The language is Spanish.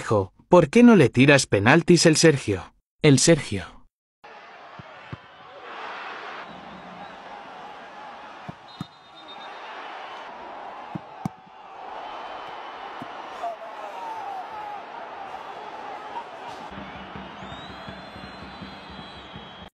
Dijo, ¿por qué no le tiras penaltis el Sergio? El Sergio.